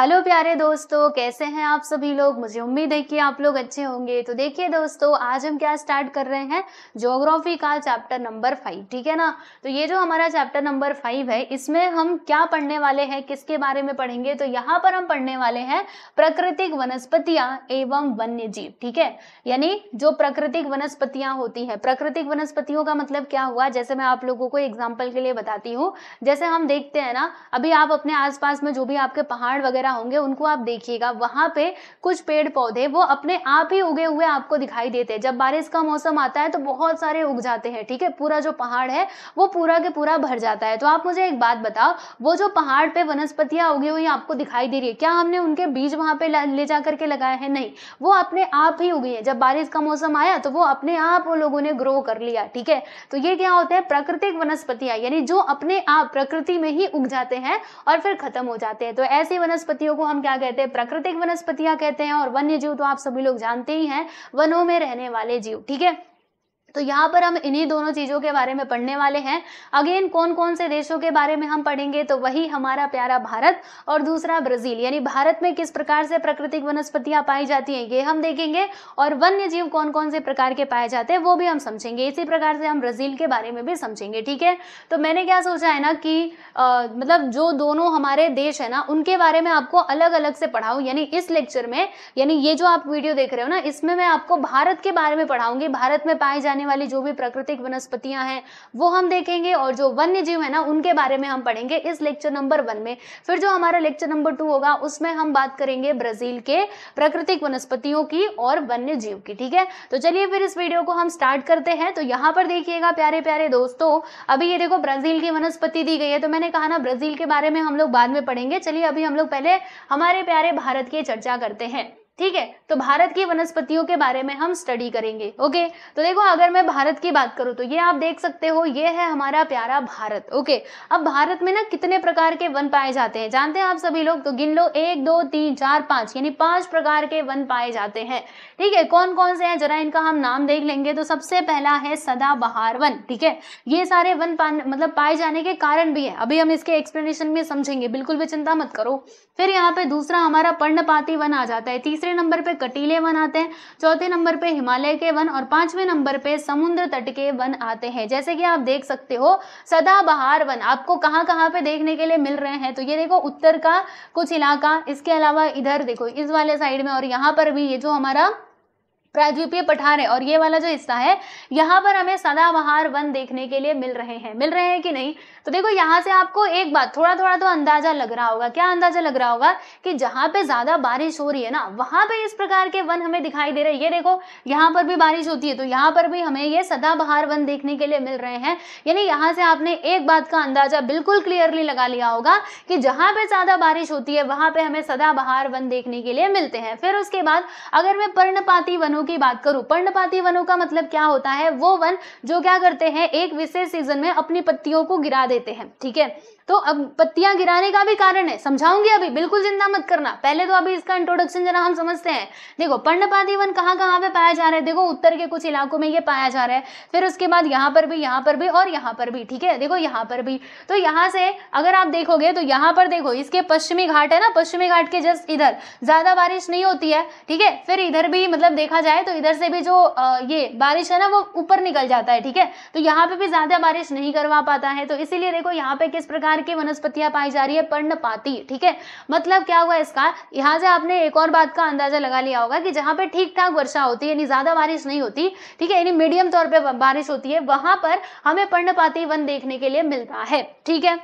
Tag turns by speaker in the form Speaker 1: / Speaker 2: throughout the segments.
Speaker 1: hello प्यारे दोस्तों कैसे हैं आप सभी लोग मुझे उम्मीद है कि आप लोग अच्छे होंगे तो देखिए दोस्तों आज हम क्या स्टार्ट कर रहे हैं ज्योग्राफी का चैप्टर नंबर फाइव ठीक है ना तो ये जो हमारा चैप्टर नंबर फाइव है इसमें हम क्या पढ़ने वाले हैं किसके बारे में पढ़ेंगे तो यहाँ पर हम पढ़ने वाले हैं प्राकृतिक वनस्पतियां एवं वन्य जीव ठीक है यानी जो प्राकृतिक वनस्पतियां होती है प्राकृतिक वनस्पतियों का मतलब क्या हुआ जैसे मैं आप लोगों को एग्जाम्पल के लिए बताती हूँ जैसे हम देखते हैं ना अभी आप अपने आस में जो भी आपके पहाड़ वगैरह वगैरह होंगे उनको आप देखिएगा वहां पे कुछ पेड़ पौधे वो अपने आप ही उगे हुए आपको दिखाई देते हैं जब बारिश का मौसम आता है तो बहुत सारे उग जाते हैं ठीक है पूरा जो पहाड़ है वो पूरा के पूरा भर जाता है तो आप मुझे एक बात बताओ वो जो पहाड़ पे वनस्पतियां उगी हुई आपको दिखाई दे रही है क्या हमने उनके बीज वहां पे ले जा करके लगाए हैं नहीं वो अपने आप ही उगी है जब बारिश का मौसम आया तो वो अपने आप उन लोगों ने ग्रो कर लिया ठीक है तो ये क्या होता है प्राकृतिक वनस्पतियां यानी जो अपने आप प्रकृति में ही उग जाते हैं और फिर खत्म हो जाते हैं तो ऐसी वनस्पति वनस्पतियों को हम क्या कहते हैं प्राकृतिक वनस्पतियां कहते हैं और वन्य जीव तो आप सभी लोग जानते ही हैं वनों में रहने वाले जीव ठीक है तो यहाँ पर हम इन्हीं दोनों चीज़ों के बारे में पढ़ने वाले हैं अगेन कौन कौन से देशों के बारे में हम पढ़ेंगे तो वही हमारा प्यारा भारत और दूसरा ब्राज़ील यानी भारत में किस प्रकार से प्राकृतिक वनस्पतियाँ पाई जाती हैं ये हम देखेंगे और वन्य जीव कौन कौन से प्रकार के पाए जाते हैं वो भी हम समझेंगे इसी प्रकार से हम ब्राज़ील के बारे में भी समझेंगे ठीक है तो मैंने क्या सोचा है ना कि आ, मतलब जो दोनों हमारे देश है ना उनके बारे में आपको अलग अलग से पढ़ाऊँ यानी इस लेक्चर में यानी ये जो आप वीडियो देख रहे हो ना इसमें मैं आपको भारत के बारे में पढ़ाऊँगी भारत में पाए जाने जाने वाली जो भी प्राकृतिक वनस्पतियां हैं वो हम देखेंगे और जो वन्य जीव है ना उनके बारे में हम पढ़ेंगे इस लेक्चर नंबर वन में फिर जो हमारा लेक्चर नंबर टू होगा उसमें हम बात करेंगे ब्राजील के प्राकृतिक वनस्पतियों की और वन्य जीव की ठीक है तो चलिए फिर इस वीडियो को हम स्टार्ट करते हैं तो यहाँ पर देखिएगा प्यारे प्यारे दोस्तों अभी ये देखो ब्राजील की वनस्पति दी गई है तो मैंने कहा ना ब्राजील के बारे में हम लोग बाद में पढ़ेंगे चलिए अभी हम लोग पहले हमारे प्यारे भारत की चर्चा करते हैं ठीक है तो भारत की वनस्पतियों के बारे में हम स्टडी करेंगे ओके तो देखो अगर मैं भारत की बात करूं तो ये आप देख सकते हो ये है हमारा प्यारा भारत ओके अब भारत में ना कितने प्रकार के वन पाए जाते हैं जानते हैं आप सभी लोग तो गिन लो एक दो तीन चार पांच यानी पांच प्रकार के वन पाए जाते हैं ठीक है कौन कौन से हैं जरा इनका हम नाम देख लेंगे तो सबसे पहला है सदाबहार वन ठीक है ये सारे वन मतलब पाए जाने के कारण भी है अभी हम इसके एक्सप्लेनेशन में समझेंगे बिल्कुल भी चिंता मत करो फिर यहाँ पे दूसरा हमारा पर्णपाती वन आ जाता है तीसरे तीसरे नंबर पे कटीले वन आते हैं चौथे नंबर पे हिमालय के वन और पांचवें नंबर पे समुद्र तट के वन आते हैं जैसे कि आप देख सकते हो सदाबहार वन आपको कहाँ कहाँ पे देखने के लिए मिल रहे हैं तो ये देखो उत्तर का कुछ इलाका इसके अलावा इधर देखो इस वाले साइड में और यहाँ पर भी ये जो हमारा प्रायद्वीपीय पठार है और ये वाला जो हिस्सा है यहाँ पर हमें सदाबहार वन देखने के लिए मिल रहे हैं मिल रहे हैं कि नहीं तो देखो यहाँ से आपको एक बात थोड़ा थोड़ा तो अंदाजा लग रहा होगा क्या अंदाजा लग रहा होगा कि जहां पे ज्यादा बारिश हो रही है ना वहां पे इस प्रकार के वन हमें दिखाई दे रहे हैं ये देखो यहाँ पर भी बारिश होती है तो यहाँ पर भी हमें ये सदाबहार वन देखने के लिए मिल रहे हैं यानी यहाँ से आपने एक बात का अंदाजा बिल्कुल क्लियरली लगा लिया होगा कि जहां पर ज्यादा बारिश होती है वहां पर हमें सदाबहार वन देखने के लिए मिलते हैं फिर उसके बाद अगर मैं पर्णपाती वनों की बात करूँ पर्णपाती वनों का मतलब क्या होता है वो वन जो क्या करते हैं एक विशेष सीजन में अपनी पत्तियों को गिरा देते हैं ठीक है तो अब पत्तियां गिराने का भी कारण है समझाऊंगी अभी बिल्कुल चिंता मत करना पहले तो अभी इसका इंट्रोडक्शन जरा हम समझते हैं देखो वन कहाँ कहाँ पे पाया जा रहा है देखो उत्तर के कुछ इलाकों में ये पाया जा रहा है फिर उसके बाद यहाँ पर भी यहाँ पर भी और यहाँ पर भी ठीक है देखो यहाँ पर भी तो यहाँ से अगर आप देखोगे तो यहाँ पर देखो इसके पश्चिमी घाट है ना पश्चिमी घाट के जस्ट इधर ज़्यादा बारिश नहीं होती है ठीक है फिर इधर भी मतलब देखा जाए तो इधर से भी जो ये बारिश है ना वो ऊपर निकल जाता है ठीक है तो यहाँ पे भी ज़्यादा बारिश नहीं करवा पाता है तो इसीलिए देखो यहाँ पे किस प्रकार प्रकार की वनस्पतियां पाई जा रही है पर्णपाती ठीक है मतलब क्या हुआ इसका यहाँ से आपने एक और बात का अंदाजा लगा लिया होगा कि जहाँ पर ठीक ठाक वर्षा होती है यानी ज़्यादा बारिश नहीं होती ठीक है यानी मीडियम तौर पर बारिश होती है वहां पर हमें पर्णपाती वन देखने के लिए मिलता है ठीक है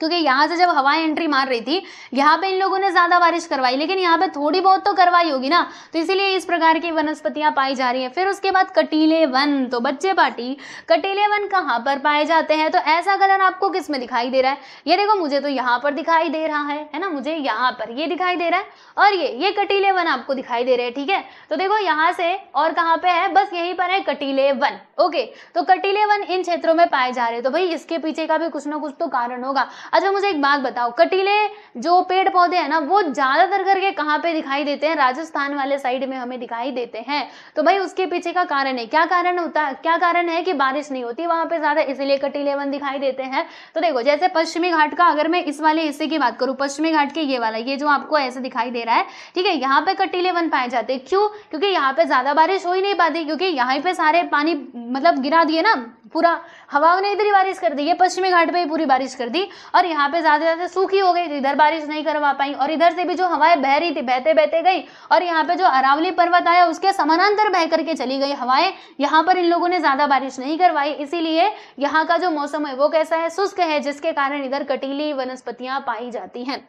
Speaker 1: क्योंकि यहाँ से जब हवाएं एंट्री मार रही थी यहाँ पे इन लोगों ने ज़्यादा बारिश करवाई लेकिन यहाँ पे थोड़ी बहुत तो करवाई होगी ना तो इसीलिए इस प्रकार की वनस्पतियां पाई जा रही है फिर उसके बाद कटीले वन तो बच्चे पार्टी कटीले वन कहाँ पर पाए जाते हैं तो ऐसा कलर आपको किस में दिखाई दे रहा है ये देखो मुझे तो यहाँ पर दिखाई दे रहा है है ना मुझे यहाँ पर ये दिखाई दे रहा है और ये ये कटीले वन आपको दिखाई दे रहे हैं ठीक है तो देखो यहाँ से और कहाँ पे है बस यही पर है कटीले वन ओके तो कटीले वन इन क्षेत्रों में पाए जा रहे हैं तो भाई इसके पीछे का भी कुछ ना कुछ तो कारण होगा अच्छा मुझे एक बात बताओ कटीले जो पेड़ पौधे हैं ना वो ज़्यादातर करके कहाँ पे दिखाई देते हैं राजस्थान वाले साइड में हमें दिखाई देते हैं तो भाई उसके पीछे का कारण है क्या कारण होता है क्या कारण है कि बारिश नहीं होती वहाँ पर ज़्यादा इसीलिए कटीले वन दिखाई देते हैं तो देखो जैसे पश्चिमी घाट का अगर मैं इस वाले हिस्से की बात करूँ पश्चिमी घाट के ये वाला ये जो आपको ऐसे दिखाई दे रहा है ठीक है यहाँ पे कटीले वन पाए जाते हैं क्यों क्योंकि यहाँ पे ज़्यादा बारिश हो ही नहीं पाती क्योंकि यहाँ पे सारे पानी मतलब गिरा दिए ना पूरा हवाओं ने इधर ही बारिश कर दी ये पश्चिमी घाट पे ही पूरी बारिश कर दी और यहाँ पे ज़्यादा ज़्यादा सूखी हो गई तो इधर बारिश नहीं करवा पाई और इधर से भी जो हवाएं बह रही थी बहते बहते गई और यहाँ पे जो अरावली पर्वत आया उसके समानांतर बह करके चली गई हवाएं यहाँ पर इन लोगों ने ज़्यादा बारिश नहीं करवाई इसीलिए यहाँ का जो मौसम है वो कैसा है शुष्क है जिसके कारण इधर कटीली वनस्पतियां पाई जाती हैं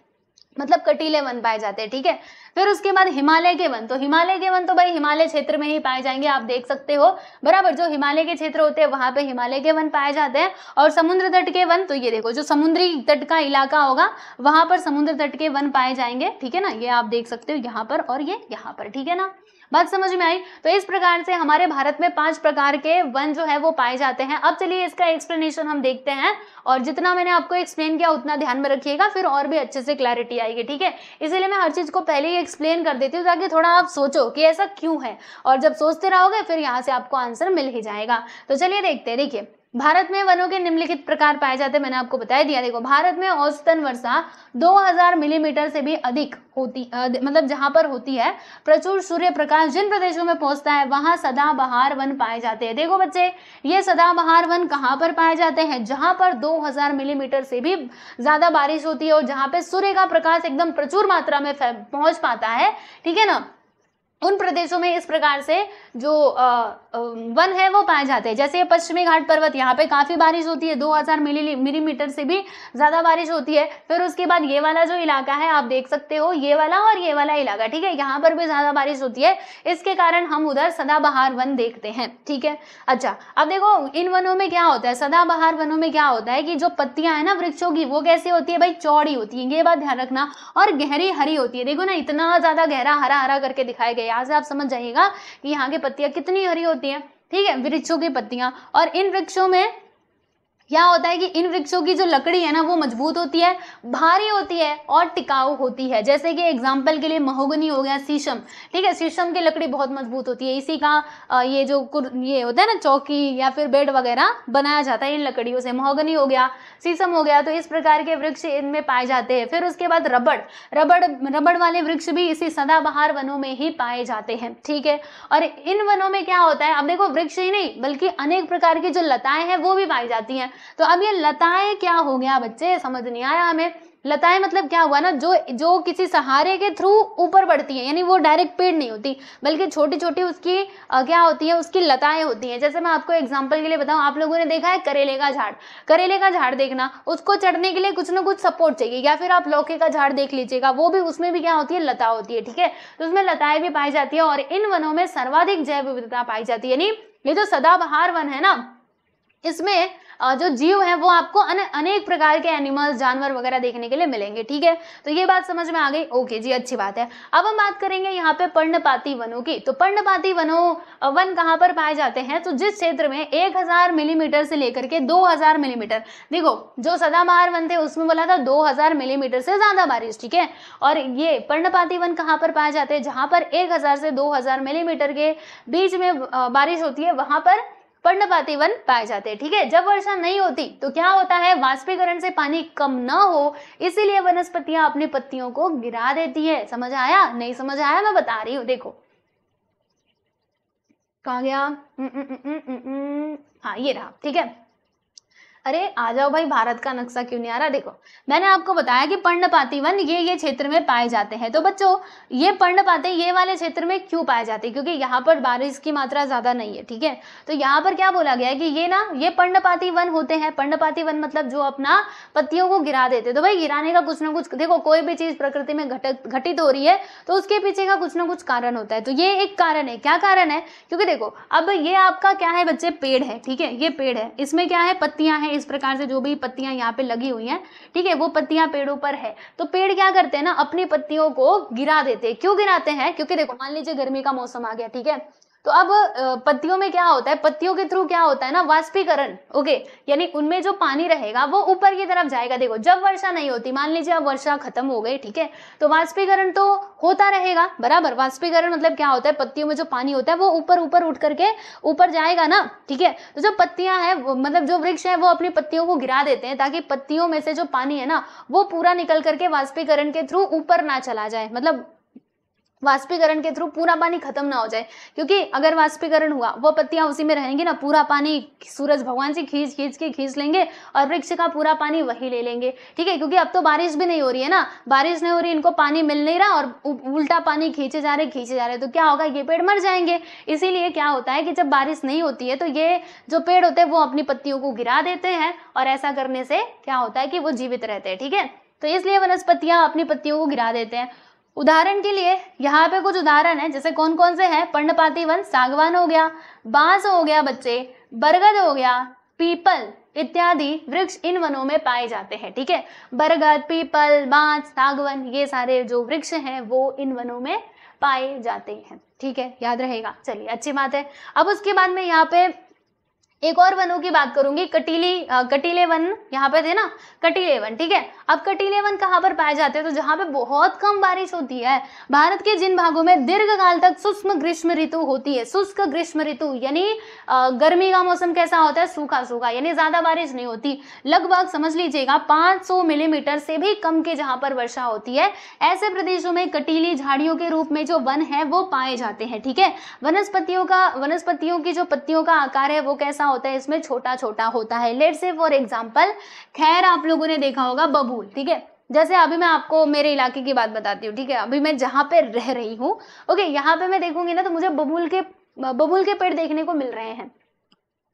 Speaker 1: मतलब कटीले वन पाए जाते हैं ठीक है फिर उसके बाद हिमालय के वन तो हिमालय के वन तो भाई हिमालय क्षेत्र में ही पाए जाएंगे आप देख सकते हो बराबर जो हिमालय के क्षेत्र होते हैं वहां पे हिमालय के वन पाए जाते हैं और समुद्र तट के वन तो ये देखो जो समुद्री तट का इलाका होगा वहां पर समुद्र तट के वन पाए जाएंगे ठीक है ना ये आप देख सकते हो यहाँ पर और ये यहाँ पर ठीक है ना बात समझ में आई तो इस प्रकार से हमारे भारत में पांच प्रकार के वन जो है वो पाए जाते हैं अब चलिए इसका एक्सप्लेनेशन हम देखते हैं और जितना मैंने आपको एक्सप्लेन किया उतना ध्यान में रखिएगा फिर और भी अच्छे से क्लैरिटी आएगी ठीक है इसीलिए मैं हर चीज़ को पहले ही एक्सप्लेन कर देती हूँ ताकि थोड़ा आप सोचो कि ऐसा क्यों है और जब सोचते रहोगे फिर यहाँ से आपको आंसर मिल ही जाएगा तो चलिए देखते हैं देखिए भारत में वनों के निम्नलिखित प्रकार पाए जाते हैं मैंने आपको बताया दिया देखो भारत में औसतन वर्षा 2000 मिलीमीटर mm से भी अधिक होती आ, मतलब जहां पर होती है प्रचुर सूर्य प्रकाश जिन प्रदेशों में पहुंचता है वहां सदाबहार वन पाए जाते हैं देखो बच्चे ये सदाबहार वन कहां पर पाए जाते हैं जहां पर 2000 मिलीमीटर mm से भी ज्यादा बारिश होती है और जहां पर सूर्य का प्रकाश एकदम प्रचुर मात्रा में पहुंच पाता है ठीक है ना उन प्रदेशों में इस प्रकार से जो वन है वो पाए जाते हैं जैसे पश्चिमी घाट पर्वत यहाँ पे काफ़ी बारिश होती है 2000 मिली मिलीमीटर से भी ज़्यादा बारिश होती है फिर उसके बाद ये वाला जो इलाका है आप देख सकते हो ये वाला और ये वाला इलाका ठीक है यहाँ पर भी ज़्यादा बारिश होती है इसके कारण हम उधर सदाबहार वन देखते हैं ठीक है अच्छा अब देखो इन वनों में क्या होता है सदाबहार वनों में क्या होता है कि जो पत्तियाँ हैं ना वृक्षों की वो कैसी होती है भाई चौड़ी होती है ये बात ध्यान रखना और गहरी हरी होती है देखो ना इतना ज़्यादा गहरा हरा हरा करके दिखाया गया यहाँ से आप समझ जाइएगा कि यहाँ की पत्तियाँ कितनी हरी होती हैं ठीक है वृक्षों की पत्तियाँ और इन वृक्षों में क्या होता है कि इन वृक्षों की जो लकड़ी है ना वो मजबूत होती है भारी होती है और टिकाऊ होती है जैसे कि एग्जाम्पल के लिए महोगनी हो गया शीशम ठीक है शीशम की लकड़ी बहुत मजबूत होती है इसी का ये जो ये होता है ना चौकी या फिर बेड वगैरह बनाया जाता है इन लकड़ियों से महोगनी हो गया शीशम हो गया तो इस प्रकार के वृक्ष इनमें पाए जाते हैं फिर उसके बाद रबड़ रबड़ रबड़ वाले वृक्ष भी इसी सदाबहार वनों में ही पाए जाते हैं ठीक है और इन वनों में क्या होता है अब देखो वृक्ष ही नहीं बल्कि अनेक प्रकार की जो लताएं हैं वो भी पाई जाती हैं तो अब ये लताएं क्या हो गया बच्चे समझ नहीं आया हमें लताएं मतलब क्या हुआ ना जो जो किसी सहारे के थ्रू ऊपर बढ़ती है यानी वो डायरेक्ट पेड़ नहीं होती बल्कि छोटी छोटी उसकी आ, क्या होती है उसकी लताएं होती हैं जैसे मैं आपको एग्जांपल के लिए बताऊं आप लोगों ने देखा है करेले का झाड़ करेले का झाड़ देखना उसको चढ़ने के लिए कुछ ना कुछ सपोर्ट चाहिए या फिर आप लौके का झाड़ देख लीजिएगा वो भी उसमें भी क्या होती है लता होती है ठीक है तो उसमें लताएं भी पाई जाती है और इन वनों में सर्वाधिक जैव विविधता पाई जाती है यानी ये जो सदाबहार वन है ना इसमें जो जीव है वो आपको अने, अनेक प्रकार के एनिमल्स जानवर वगैरह देखने के लिए मिलेंगे ठीक है तो ये बात समझ में आ गई ओके जी अच्छी बात है अब हम बात करेंगे यहाँ पे पर्णपाती वनों की तो पर्णपाती वनों वन कहाँ पर पाए जाते हैं तो जिस क्षेत्र में एक मिलीमीटर से लेकर के दो मिलीमीटर देखो जो सदाबहार वन थे उसमें बोला था दो मिलीमीटर से ज़्यादा बारिश ठीक है और ये पर्णपाती वन कहाँ पर पाए जाते हैं जहाँ पर एक हज़ार से दो हज़ार मिलीमीटर के बीच में बारिश होती है वहां पर पर्णपाती वन पाए जाते हैं ठीक है जब वर्षा नहीं होती तो क्या होता है वाष्पीकरण से पानी कम न हो इसीलिए वनस्पतियां अपनी पत्तियों को गिरा देती है समझ आया नहीं समझ आया मैं बता रही हूं देखो कहा गया हम्म, हम्म, हम्म, हाँ ये रहा ठीक है अरे आ जाओ भाई भारत का नक्शा क्यों नहीं आ रहा देखो मैंने आपको बताया कि पर्णपाती वन ये ये क्षेत्र में पाए जाते हैं तो बच्चों ये पर्णपाती ये वाले क्षेत्र में क्यों पाए जाते हैं क्योंकि यहाँ पर बारिश की मात्रा ज़्यादा नहीं है ठीक है तो यहाँ पर क्या बोला गया है कि ये ना ये पर्णपाती वन होते हैं पर्णपाती वन मतलब जो अपना पत्तियों को गिरा देते तो भाई गिराने का कुछ ना कुछ देखो कोई भी चीज़ प्रकृति में घटक घटित हो रही है तो उसके पीछे का कुछ ना कुछ कारण होता है तो ये एक कारण है क्या कारण है क्योंकि देखो अब ये आपका क्या है बच्चे पेड़ है ठीक है ये पेड़ है इसमें क्या है पत्तियां हैं हैं इस प्रकार से जो भी पत्तियां यहाँ पे लगी हुई हैं ठीक है वो पत्तियां पेड़ों पर है तो पेड़ क्या करते हैं ना अपनी पत्तियों को गिरा देते हैं क्यों गिराते हैं क्योंकि देखो मान लीजिए गर्मी का मौसम आ गया ठीक है तो अब पत्तियों में क्या होता है पत्तियों के थ्रू क्या होता है ना वाष्पीकरण ओके यानी उनमें जो पानी रहेगा वो ऊपर की तरफ जाएगा देखो जब वर्षा नहीं होती मान लीजिए अब वर्षा खत्म हो गई ठीक है तो वाष्पीकरण तो होता रहेगा बराबर वाष्पीकरण मतलब क्या होता है पत्तियों में जो पानी होता है वो ऊपर ऊपर उठ करके ऊपर जाएगा ना ठीक है तो जो पत्तियां हैं मतलब जो वृक्ष है वो अपनी पत्तियों को गिरा देते हैं ताकि पत्तियों में से जो पानी है ना वो पूरा निकल करके वाष्पीकरण के थ्रू ऊपर ना चला जाए मतलब वाष्पीकरण के थ्रू पूरा पानी खत्म ना हो जाए क्योंकि अगर वाष्पीकरण हुआ वो पत्तियां उसी में रहेंगी ना पूरा पानी सूरज भगवान से खींच खींच के खींच लेंगे और वृक्ष का पूरा पानी वही ले लेंगे ठीक है क्योंकि अब तो बारिश भी नहीं हो रही है ना बारिश नहीं हो रही इनको पानी मिल नहीं रहा और उल्टा पानी खींचे जा रहे खींचे जा रहे तो क्या होगा ये पेड़ मर जाएंगे इसीलिए क्या होता है कि जब बारिश नहीं होती है तो ये जो पेड़ होते हैं वो अपनी पत्तियों को गिरा देते हैं और ऐसा करने से क्या होता है कि वो जीवित रहते हैं ठीक है तो इसलिए वनस्पतियां अपनी पत्तियों को गिरा देते हैं उदाहरण के लिए यहाँ पे कुछ उदाहरण है जैसे कौन कौन से हैं पर्णपाती वन सागवान हो गया बांस हो गया बच्चे बरगद हो गया पीपल इत्यादि वृक्ष इन वनों में पाए जाते हैं ठीक है बरगद पीपल बांस सागवन ये सारे जो वृक्ष हैं वो इन वनों में पाए जाते हैं ठीक है याद रहेगा चलिए अच्छी बात है अब उसके बाद में यहाँ पे एक और वनों की बात करूंगी कटीली आ, कटीले वन यहाँ पे थे ना कटीले वन ठीक है अब कटीले वन कहाँ पर पाए जाते हैं तो जहाँ पे बहुत कम बारिश होती है भारत के जिन भागों में दीर्घ काल तक शुष्क ग्रीष्म ऋतु होती है शुष्क ग्रीष्म ऋतु यानी गर्मी का मौसम कैसा होता है सूखा सूखा यानी ज़्यादा बारिश नहीं होती लगभग समझ लीजिएगा 500 मिलीमीटर से भी कम के जहाँ पर वर्षा होती है ऐसे प्रदेशों में कटीली झाड़ियों के रूप में जो वन है वो पाए जाते हैं ठीक है वनस्पतियों का वनस्पतियों की जो पत्तियों का आकार है वो कैसा क्या होता है इसमें छोटा छोटा होता है लेट से फॉर एग्जाम्पल खैर आप लोगों ने देखा होगा बबूल ठीक है जैसे अभी मैं आपको मेरे इलाके की बात बताती हूँ ठीक है अभी मैं जहाँ पे रह रही हूँ ओके यहाँ पे मैं देखूंगी ना तो मुझे बबूल के बबूल के पेड़ देखने को मिल रहे हैं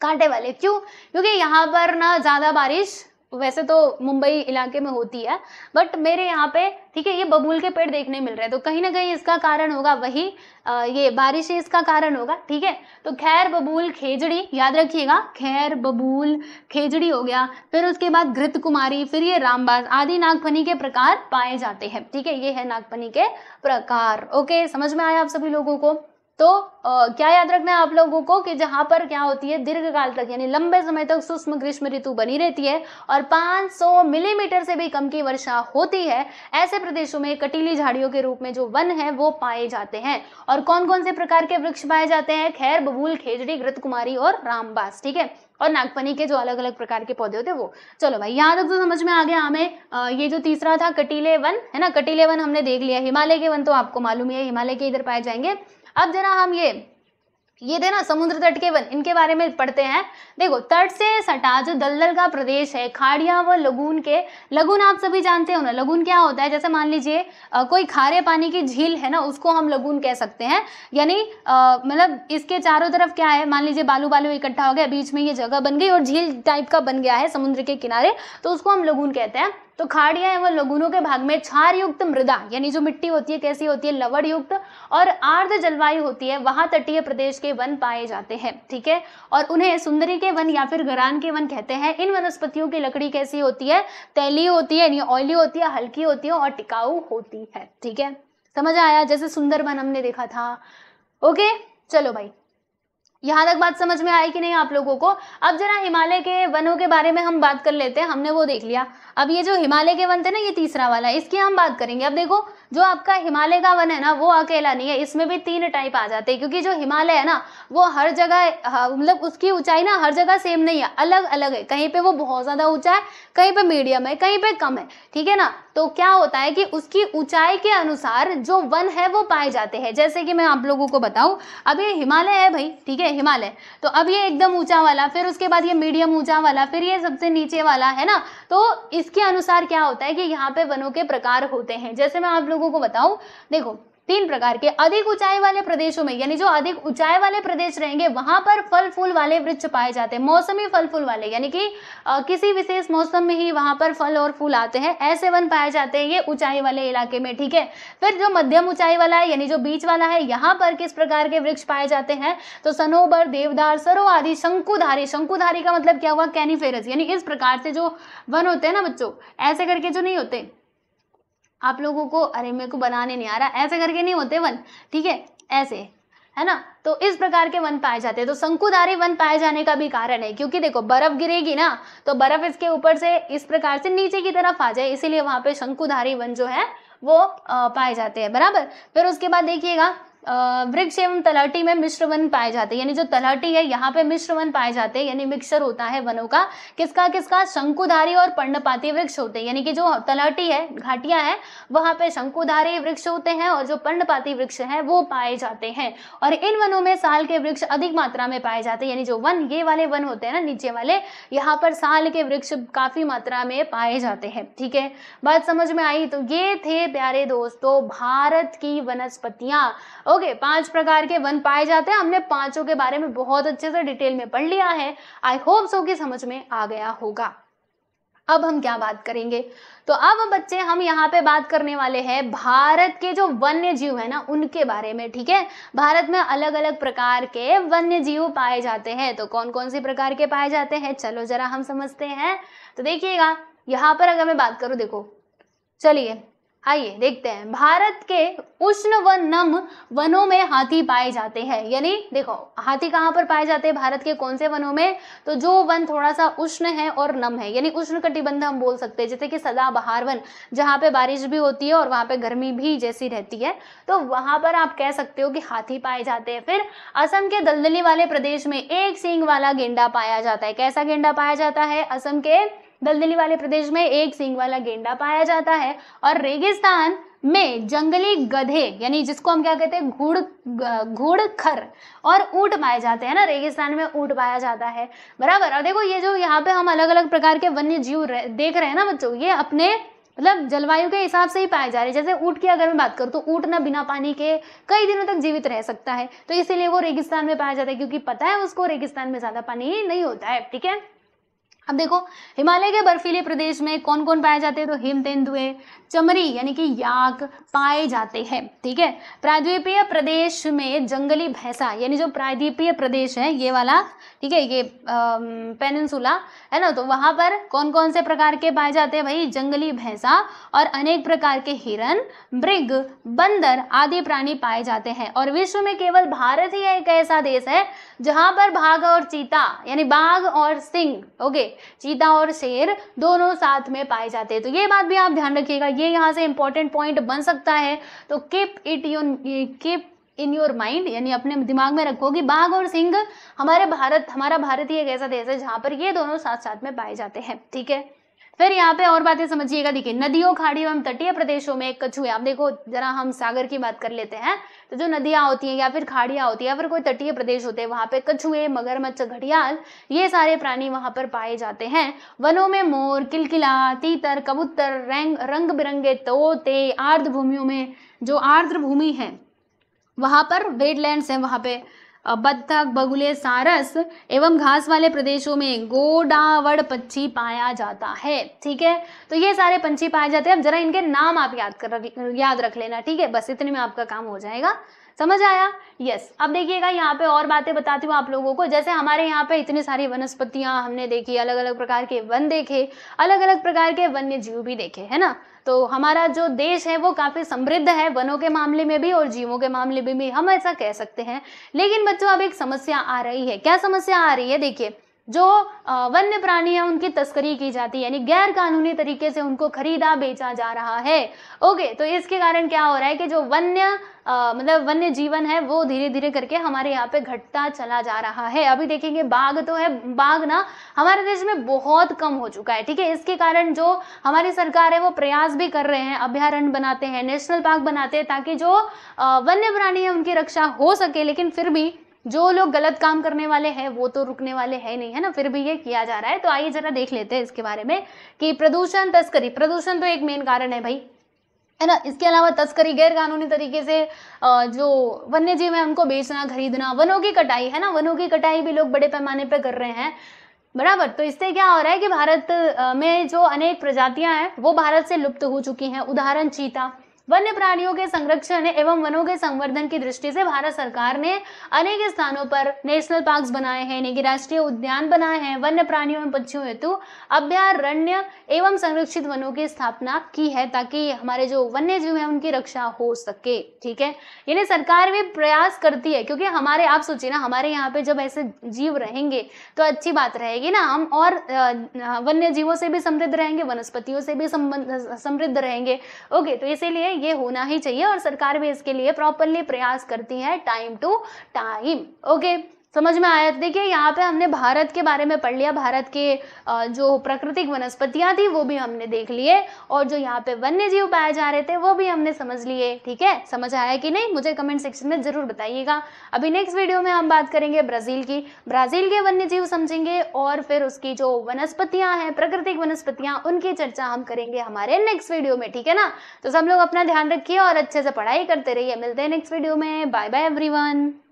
Speaker 1: कांटे वाले क्यों क्योंकि यहाँ पर ना ज़्यादा बारिश वैसे तो मुंबई इलाके में होती है बट मेरे यहाँ पे ठीक है ये बबूल के पेड़ देखने मिल रहे हैं तो कहीं ना कहीं इसका कारण होगा वही आ, ये बारिश ही इसका कारण होगा ठीक है तो खैर बबूल खेजड़ी याद रखिएगा खैर बबूल खेजड़ी हो गया फिर उसके बाद घृत कुमारी फिर ये रामबाज आदि नागपनी के प्रकार पाए जाते हैं ठीक है ये है नागपनी के प्रकार ओके समझ में आया आप सभी लोगों को तो आ, क्या याद रखना है आप लोगों को कि जहाँ पर क्या होती है दीर्घ काल तक यानी लंबे समय तक सूक्ष्म ग्रीष्म ऋतु बनी रहती है और 500 मिलीमीटर से भी कम की वर्षा होती है ऐसे प्रदेशों में कटीली झाड़ियों के रूप में जो वन है वो पाए जाते हैं और कौन कौन से प्रकार के वृक्ष पाए जाते हैं खैर बबूल खेजड़ी घृत और रामबास ठीक है और नागपनी के जो अलग अलग प्रकार के पौधे होते हैं वो चलो भाई यहाँ तक तो समझ में आ गया हमें आ, ये जो तीसरा था कटीले वन है ना कटीले वन हमने देख लिया हिमालय के वन तो आपको मालूम ही है हिमालय के इधर पाए जाएंगे अब जरा हम ये ये थे ना समुद्र तट के वन इनके बारे में पढ़ते हैं देखो तट से सटा जो दलदल का प्रदेश है खाड़ियाँ व लगून के लगून आप सभी जानते हो ना लगून क्या होता है जैसे मान लीजिए कोई खारे पानी की झील है ना उसको हम लगून कह सकते हैं यानी मतलब इसके चारों तरफ क्या है मान लीजिए बालू बालू इकट्ठा हो गया बीच में ये जगह बन गई और झील टाइप का बन गया है समुद्र के किनारे तो उसको हम लगून कहते हैं तो खाड़ियां एवं लघुनों के भाग में क्षार युक्त मृदा यानी जो मिट्टी होती है कैसी होती है लवड़ युक्त और आर्द्र जलवायु होती है वहां तटीय प्रदेश के वन पाए जाते हैं ठीक है और उन्हें सुंदरी के वन या फिर घरान के वन कहते हैं इन वनस्पतियों की लकड़ी कैसी होती है तैली होती है यानी ऑयली होती है हल्की होती है और टिकाऊ होती है ठीक है समझ आया जैसे वन हमने देखा था ओके चलो भाई यहाँ तक बात समझ में आई कि नहीं आप लोगों को अब जरा हिमालय के वनों के बारे में हम बात कर लेते हैं हमने वो देख लिया अब ये जो हिमालय के वन थे ना ये तीसरा वाला इसकी हम बात करेंगे अब देखो जो आपका हिमालय का वन है ना वो अकेला नहीं है इसमें भी तीन टाइप आ जाते हैं क्योंकि जो हिमालय है ना वो हर जगह मतलब उसकी ऊंचाई ना हर जगह सेम नहीं है अलग अलग है कहीं पे वो बहुत ज़्यादा ऊंचा है कहीं पे मीडियम है कहीं पे कम है ठीक है ना तो क्या होता है कि उसकी ऊंचाई के अनुसार जो वन है वो पाए जाते हैं जैसे कि मैं आप लोगों को बताऊं अब ये हिमालय है भाई ठीक है हिमालय तो अब ये एकदम ऊंचा वाला फिर उसके बाद ये मीडियम ऊंचा वाला फिर ये सबसे नीचे वाला है ना तो इसके अनुसार क्या होता है कि यहाँ पे वनों के प्रकार होते हैं जैसे मैं आप लोगों को बताऊं देखो तीन प्रकार के अधिक ऊंचाई वाले प्रदेशों में यानी जो अधिक ऊंचाई वाले प्रदेश रहेंगे वहां पर फल फूल वाले वृक्ष पाए जाते हैं मौसमी फल फूल वाले यानी कि किसी विशेष मौसम में ही वहां पर फल और फूल आते हैं ऐसे वन पाए जाते हैं ये ऊंचाई वाले इलाके में ठीक है फिर जो मध्यम ऊंचाई वाला है यानी जो बीच वाला है यहाँ पर किस प्रकार के वृक्ष पाए जाते हैं तो सनोबर देवदार सरो आदि शंकुधारी शंकुधारी का मतलब क्या हुआ कैनिफेरस यानी इस प्रकार से जो वन होते हैं ना बच्चों ऐसे करके जो नहीं होते आप लोगों को अरे मेरे को बनाने नहीं आ रहा ऐसे करके नहीं होते वन ठीक है ऐसे है ना तो इस प्रकार के वन पाए जाते हैं तो शंकुधारी वन पाए जाने का भी कारण है क्योंकि देखो बर्फ गिरेगी ना तो बर्फ इसके ऊपर से इस प्रकार से नीचे की तरफ आ जाए इसीलिए वहां पे शंकुधारी वन जो है वो पाए जाते हैं बराबर फिर उसके बाद देखिएगा वृक्ष एवं तलहटी में मिश्र वन पाए जाते हैं यानी जो तलहटी है यहाँ पे मिश्र वन पाए जाते हैं यानी मिक्सर होता है वनों का किसका किसका शंकुधारी और पर्णपाती वृक्ष होते हैं यानी कि जो तलहटी है घाटिया है वहाँ पे शंकुधारी वृक्ष होते हैं और जो पर्णपाती वृक्ष हैं वो पाए जाते हैं और इन वनों में साल के वृक्ष अधिक मात्रा में पाए जाते हैं यानी जो वन ये वाले वन होते हैं ना नीचे वाले यहाँ पर साल के वृक्ष काफ़ी मात्रा में पाए जाते हैं ठीक है बात समझ में आई तो ये थे प्यारे दोस्तों भारत की वनस्पतियाँ ओके पांच प्रकार के वन पाए जाते हैं हमने पांचों के बारे में बहुत अच्छे से डिटेल में पढ़ लिया है आई होप सो कि समझ में आ गया होगा अब हम क्या बात करेंगे तो अब बच्चे हम यहाँ पे बात करने वाले हैं भारत के जो वन्य जीव है ना उनके बारे में ठीक है भारत में अलग अलग प्रकार के वन्य जीव पाए जाते हैं तो कौन कौन से प्रकार के पाए जाते हैं चलो जरा हम समझते हैं तो देखिएगा यहाँ पर अगर मैं बात करूँ देखो चलिए आइए देखते हैं भारत के उष्ण व नम वनों में हाथी पाए जाते हैं यानी देखो हाथी कहाँ पर पाए जाते हैं भारत के कौन से वनों में तो जो वन थोड़ा सा उष्ण है और नम है यानी उष्ण कटिबंध हम बोल सकते हैं जैसे कि सदाबहार वन जहाँ पे बारिश भी होती है और वहाँ पे गर्मी भी जैसी रहती है तो वहाँ पर आप कह सकते हो कि हाथी पाए जाते हैं फिर असम के दलदली वाले प्रदेश में एक सींग वाला गेंडा पाया जाता है कैसा गेंडा पाया जाता है असम के दलदली वाले प्रदेश में एक सिंग वाला गेंडा पाया जाता है और रेगिस्तान में जंगली गधे यानी जिसको हम क्या कहते हैं घुड़ घूड़ खर और ऊँट पाए जाते हैं ना रेगिस्तान में ऊँट पाया जाता है बराबर और देखो ये जो यहाँ पे हम अलग अलग प्रकार के वन्य जीव देख रहे हैं ना बच्चों ये अपने मतलब जलवायु के हिसाब से ही पाए जा रहे हैं जैसे ऊँट की अगर मैं बात करूँ तो ऊँट ना बिना पानी के कई दिनों तक जीवित रह सकता है तो इसीलिए वो रेगिस्तान में पाया जाता है क्योंकि पता है उसको रेगिस्तान में ज़्यादा पानी नहीं होता है ठीक है अब देखो हिमालय के बर्फीले प्रदेश में कौन कौन पाए जाते हैं तो हिम तेंदुए चमरी यानी कि याक पाए जाते हैं ठीक है प्रायद्वीपीय प्रदेश में जंगली भैंसा यानी जो प्रायद्वीपीय प्रदेश है ये वाला ठीक है ये पेनसुला है ना तो वहां पर कौन कौन से प्रकार के पाए जाते हैं भाई जंगली भैंसा और अनेक प्रकार के हिरन मृग बंदर आदि प्राणी पाए जाते हैं और विश्व में केवल भारत ही एक ऐसा देश है जहां पर बाघ और चीता यानी बाघ और सिंह ओके चीता और शेर दोनों साथ में पाए जाते हैं तो ये बात भी आप ध्यान रखिएगा ये यहाँ से इंपॉर्टेंट पॉइंट बन सकता है तो कीप इट यून कीप इन योर माइंड यानी अपने दिमाग में रखो कि बाघ और सिंह हमारे भारत हमारा भारत ही एक ऐसा देश है जहाँ पर ये दोनों साथ साथ में पाए जाते हैं ठीक है फिर यहाँ पे और बातें समझिएगा देखिए नदियों खाड़ियों एवं तटीय प्रदेशों में कछुए आप देखो जरा हम सागर की बात कर लेते हैं तो जो नदियां होती हैं या फिर खाड़ियां होती है या फिर कोई तटीय प्रदेश होते हैं वहां पे कछुए मगरमच्छ घड़ियाल ये सारे प्राणी वहां पर पाए जाते हैं वनों में मोर किलकिला तीतर कबूतर रंग रंग बिरंगे तोते आर्द्र भूमियों में जो आर्द्र भूमि है वहां पर वेडलैंड है वहां पे बत्तख बगुले सारस एवं घास वाले प्रदेशों में गोडावड़ पक्षी पाया जाता है ठीक है तो ये सारे पंछी पाए जाते हैं अब जरा इनके नाम आप याद कर याद रख लेना ठीक है बस इतने में आपका काम हो जाएगा समझ आया यस अब देखिएगा यहाँ पे और बातें बताती हूँ आप लोगों को जैसे हमारे यहाँ पे इतनी सारी वनस्पतियाँ हमने देखी अलग अलग प्रकार के वन देखे अलग अलग प्रकार के वन्य जीव भी देखे है ना तो हमारा जो देश है वो काफ़ी समृद्ध है वनों के मामले में भी और जीवों के मामले में भी हम ऐसा कह सकते हैं लेकिन बच्चों अब एक समस्या आ रही है क्या समस्या आ रही है देखिए जो वन्य प्राणी है उनकी तस्करी की जाती है यानी गैर कानूनी तरीके से उनको खरीदा बेचा जा रहा है ओके तो इसके कारण क्या हो रहा है कि जो वन्य मतलब वन्य जीवन है वो धीरे धीरे करके हमारे यहाँ पे घटता चला जा रहा है अभी देखेंगे बाघ तो है बाघ ना हमारे देश में बहुत कम हो चुका है ठीक है इसके कारण जो हमारी सरकार है वो प्रयास भी कर रहे हैं अभ्यारण्य बनाते हैं नेशनल पार्क बनाते हैं ताकि जो वन्य प्राणी है उनकी रक्षा हो सके लेकिन फिर भी जो लोग गलत काम करने वाले हैं वो तो रुकने वाले हैं नहीं है ना फिर भी ये किया जा रहा है तो आइए जरा देख लेते हैं इसके बारे में कि प्रदूषण तस्करी प्रदूषण तो एक मेन कारण है भाई है ना इसके अलावा तस्करी गैर कानूनी तरीके से जो वन्य जीव है उनको बेचना खरीदना वनों की कटाई है ना वनों की कटाई भी लोग बड़े पैमाने पर कर रहे हैं बराबर तो इससे क्या हो रहा है कि भारत में जो अनेक प्रजातियां हैं वो भारत से लुप्त हो चुकी हैं उदाहरण चीता वन्य प्राणियों के संरक्षण एवं वनों के संवर्धन की दृष्टि से भारत सरकार ने अनेक स्थानों पर नेशनल पार्क बनाए हैं यानी कि राष्ट्रीय उद्यान बनाए हैं वन्य प्राणियों एवं पक्षियों हेतु अभ्यारण्य एवं संरक्षित वनों की स्थापना की है ताकि हमारे जो वन्य जीव है उनकी रक्षा हो सके ठीक है यानी सरकार भी प्रयास करती है क्योंकि हमारे आप सोचिए ना हमारे यहाँ पे जब ऐसे जीव रहेंगे तो अच्छी बात रहेगी ना हम और वन्य जीवों से भी समृद्ध रहेंगे वनस्पतियों से भी समृद्ध रहेंगे ओके तो इसीलिए ये होना ही चाहिए और सरकार भी इसके लिए प्रॉपरली प्रयास करती है टाइम टू टाइम ओके समझ में आया देखिए यहाँ पे हमने भारत के बारे में पढ़ लिया भारत के जो प्राकृतिक वनस्पतियाँ थी वो भी हमने देख लिए और जो यहाँ पे वन्य जीव पाए जा रहे थे वो भी हमने समझ लिए ठीक है समझ आया कि नहीं मुझे कमेंट सेक्शन में ज़रूर बताइएगा अभी नेक्स्ट वीडियो में हम बात करेंगे ब्राज़ील की ब्राज़ील के वन्य जीव समझेंगे और फिर उसकी जो वनस्पतियाँ हैं प्राकृतिक वनस्पतियाँ उनकी चर्चा हम करेंगे हमारे नेक्स्ट वीडियो में ठीक है ना तो सब लोग अपना ध्यान रखिए और अच्छे से पढ़ाई करते रहिए मिलते हैं नेक्स्ट वीडियो में बाय बाय एवरी